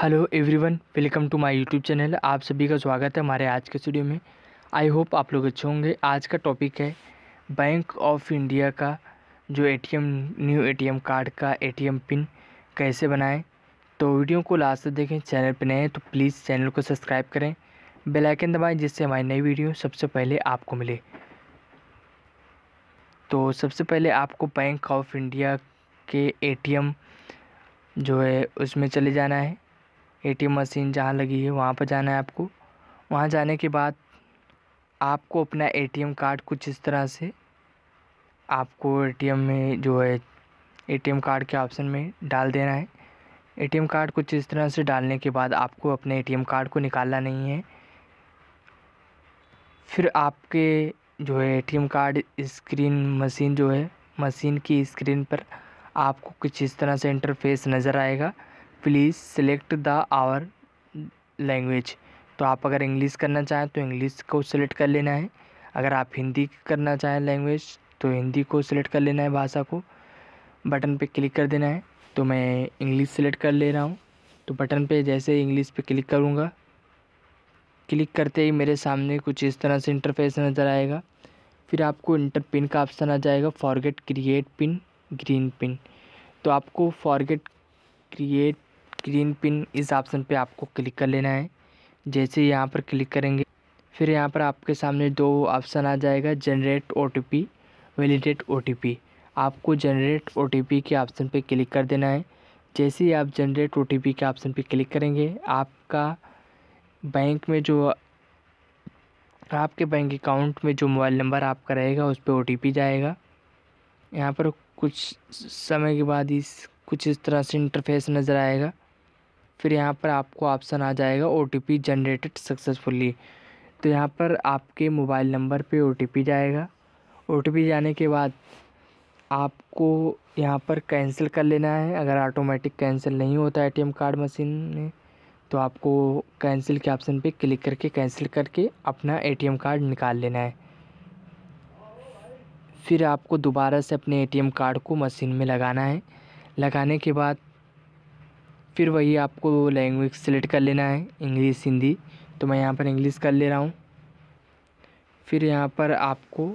hello everyone welcome to my YouTube channel आप सभी का स्वागत है हमारे आज के स्टूडियो में आई होप आप लोग अच्छे होंगे आज का टॉपिक है बैंक ऑफ इंडिया का जो एटीएम न्यू एटीएम कार्ड का एटीएम पिन कैसे बनाएं तो वीडियो को लास्ट तक देखें चैनल पर नए हैं तो प्लीज़ चैनल को सब्सक्राइब करें बेलाइकन दबाएँ जिससे हमारी नई वीडियो सबसे पहले आपको मिले तो सबसे पहले आपको बैंक ऑफ इंडिया के ए जो है उसमें चले जाना है एटीएम मशीन जहाँ लगी है वहाँ पर जाना है आपको वहाँ जाने के बाद आपको अपना एटीएम कार्ड कुछ इस तरह से आपको एटीएम में जो है एटीएम कार्ड के ऑप्शन में डाल देना है एटीएम कार्ड कुछ इस तरह से डालने के बाद आपको अपने एटीएम कार्ड को निकालना नहीं है फिर आपके जो है एटीएम कार्ड स्क्रीन मशीन जो है मशीन की स्क्रीन पर आपको कुछ इस तरह से इंटरफेस नज़र आएगा please select the our language तो आप अगर इंग्लिश करना चाहें तो इंग्लिश को सिलेक्ट कर लेना है अगर आप हिंदी करना चाहें लैंग्वेज तो हिंदी को सिलेक्ट कर लेना है भाषा को बटन पे क्लिक कर देना है तो मैं इंग्लिश सेलेक्ट कर ले रहा हूँ तो बटन पे जैसे इंग्लिश पे क्लिक करूँगा क्लिक करते ही मेरे सामने कुछ इस तरह से इंटरफेस नज़र आएगा फिर आपको इंटर पिन का ऑप्शन आ जाएगा forget create pin green pin तो आपको फॉरगेट क्रिएट ग्रीन पिन इस ऑप्शन पे आपको क्लिक कर लेना है जैसे यहाँ पर क्लिक करेंगे फिर यहाँ पर आपके सामने दो ऑप्शन आ जाएगा generate O T validate O आपको जनरेट ओ के ऑप्शन पे क्लिक कर देना है जैसे ही आप जनरेट ओ के ऑप्शन पे क्लिक करेंगे आपका बैंक में जो आपके बैंक अकाउंट में जो मोबाइल नंबर आपका रहेगा उस पर ओ जाएगा यहाँ पर कुछ समय के बाद इस कुछ इस तरह से इंटरफेस नज़र आएगा फिर यहाँ पर आपको ऑप्शन आ जाएगा ओ टी जनरेटेड सक्सेसफुली तो यहाँ पर आपके मोबाइल नंबर पे ओ जाएगा ओ जाने के बाद आपको यहाँ पर कैंसिल कर लेना है अगर ऑटोमेटिक कैंसिल नहीं होता ए कार्ड मशीन में तो आपको कैंसिल के ऑप्शन पे क्लिक करके कैंसिल करके अपना ए कार्ड निकाल लेना है फिर आपको दोबारा से अपने ए कार्ड को मशीन में लगाना है लगाने के बाद फिर वही आपको लैंग्वेज सेलेक्ट कर लेना है इंग्लिश हिंदी तो मैं यहाँ पर इंग्लिश कर ले रहा हूँ फिर यहाँ पर आपको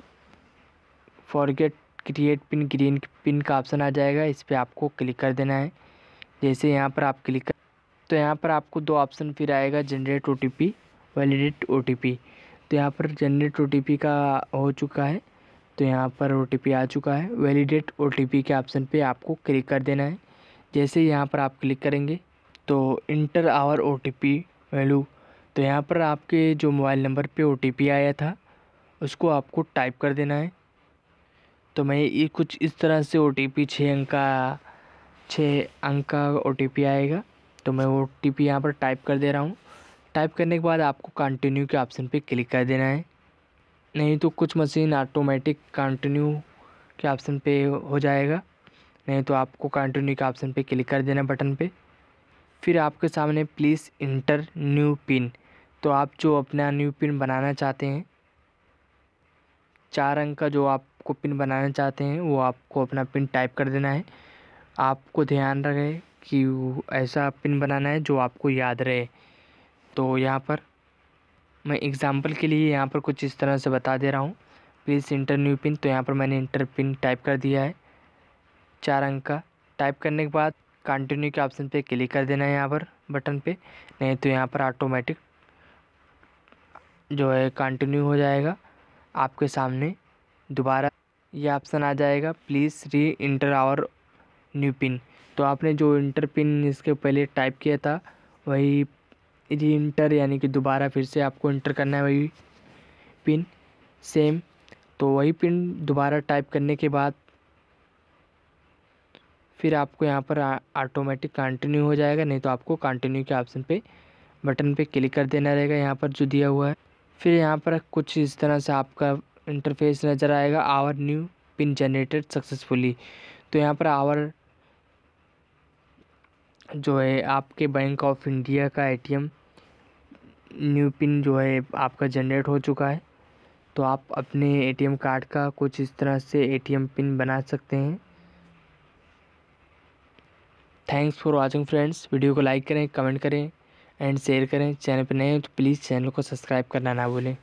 forget create pin green pin का ऑप्शन आ जाएगा इस पर आपको क्लिक कर देना है जैसे यहाँ पर आप क्लिक कर तो यहाँ पर आपको दो ऑप्शन फिर आएगा generate O T P validate O T P तो यहाँ पर जनरेट ओ टी पी का हो चुका है तो यहाँ पर ओ टी पी आ चुका है वैलिडेट ओ टी पी के ऑप्शन पे आपको क्लिक कर देना है जैसे यहाँ पर आप क्लिक करेंगे तो इंटर आवर ओ वैल्यू तो यहाँ पर आपके जो मोबाइल नंबर पे ओ आया था उसको आपको टाइप कर देना है तो मैं ये कुछ इस तरह से ओ टी पी छः अंक का छः अंक का ओ टी पी आएगा तो मैं ओ टी पी यहाँ पर टाइप कर दे रहा हूँ टाइप करने के बाद आपको कंटिन्यू के ऑप्शन पे क्लिक कर देना है नहीं तो कुछ मशीन ऑटोमेटिक कंटिन्यू के ऑप्शन पे हो जाएगा नहीं तो आपको कंटिन्यू के ऑप्शन पे क्लिक कर देना बटन पे फिर आपके सामने प्लीज़ इंटर न्यू पिन तो आप जो अपना न्यू पिन बनाना चाहते हैं चार अंक का जो आपको पिन बनाना चाहते हैं वो आपको अपना पिन टाइप कर देना है आपको ध्यान रहे कि ऐसा पिन बनाना है जो आपको याद रहे तो यहाँ पर मैं एग्ज़ाम्पल के लिए यहाँ पर कुछ इस तरह से बता दे रहा हूँ प्लीज़ इंटर न्यू पिन तो यहाँ पर मैंने इंटर पिन टाइप कर दिया है चार अंक का टाइप करने के बाद कंटिन्यू के ऑप्शन पे क्लिक कर देना है यहाँ पर बटन पे नहीं तो यहाँ पर ऑटोमेटिक जो है कंटिन्यू हो जाएगा आपके सामने दोबारा ये ऑप्शन आ जाएगा प्लीज़ री इंटर आवर न्यू पिन तो आपने जो इंटर पिन इसके पहले टाइप किया था वही री इंटर यानी कि दोबारा फिर से आपको इंटर करना है वही पिन सेम तो वही पिन दोबारा टाइप करने के बाद फिर आपको यहाँ पर ऑटोमेटिक कंटिन्यू हो जाएगा नहीं तो आपको कंटिन्यू के ऑप्शन पे बटन पे क्लिक कर देना रहेगा यहाँ पर जो दिया हुआ है फिर यहाँ पर कुछ इस तरह से आपका इंटरफेस नज़र आएगा our new pin generated successfully तो यहाँ पर आवर जो है आपके बैंक ऑफ इंडिया का ए न्यू पिन जो है आपका जनरेट हो चुका है तो आप अपने एटीएम कार्ड का कुछ इस तरह से एटीएम पिन बना सकते हैं thanks for watching friends video को लाइक करें कमेंट करें एंड शेयर करें चैनल पर नए हैं तो प्लीज़ चैनल को सब्सक्राइब करना ना भूलें